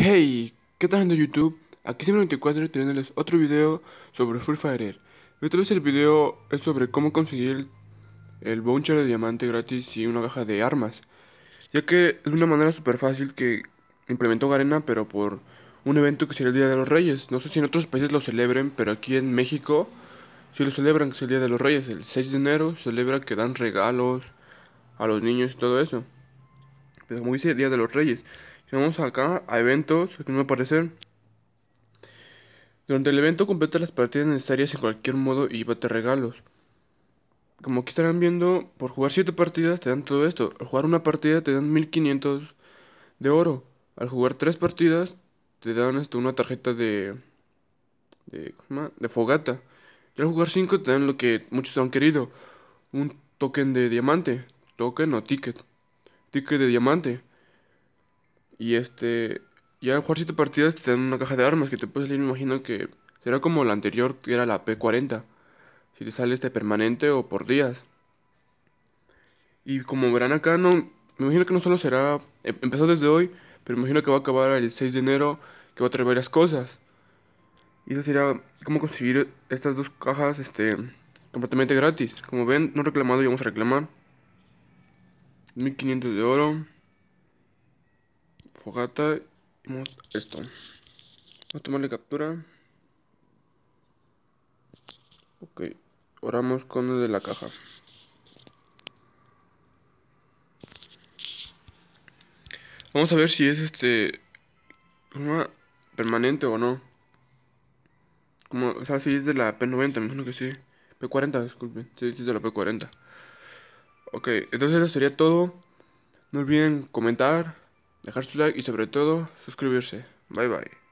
Hey, ¿qué tal en YouTube? Aquí Sim94 teniéndoles otro video sobre Full Fire Esta vez el video es sobre cómo conseguir el, el de diamante gratis y una caja de armas Ya que es una manera súper fácil que implementó Garena pero por un evento que sería el Día de los Reyes No sé si en otros países lo celebren pero aquí en México sí lo celebran que es el Día de los Reyes El 6 de enero celebra que dan regalos a los niños y todo eso pero pues, como dice Día de los Reyes. vamos acá a eventos, que me aparecer. Durante el evento completa las partidas necesarias en cualquier modo y bate regalos. Como aquí estarán viendo, por jugar 7 partidas te dan todo esto. Al jugar una partida te dan 1500 de oro. Al jugar 3 partidas te dan esto, una tarjeta de, de, de fogata. Y al jugar 5 te dan lo que muchos han querido. Un token de diamante, token o ticket ticket de diamante. Y este, ya en jugar 7 partidas te dan una caja de armas que te puedes salir, me imagino que será como la anterior, que era la P40. Si te sale este permanente o por días. Y como verán acá, no, me imagino que no solo será, em, empezó desde hoy, pero me imagino que va a acabar el 6 de enero, que va a traer varias cosas. Y eso será cómo conseguir estas dos cajas este, completamente gratis. Como ven, no reclamando reclamado y vamos a reclamar. 1500 de oro. Fogata. Y esto. Vamos a tomarle captura. Ok. Oramos con el de la caja. Vamos a ver si es este. permanente o no. Como, o sea, si es de la P90, me imagino que sí. P40, disculpen. Si es de la P40. Ok, entonces eso sería todo. No olviden comentar, dejar su like y sobre todo suscribirse. Bye bye.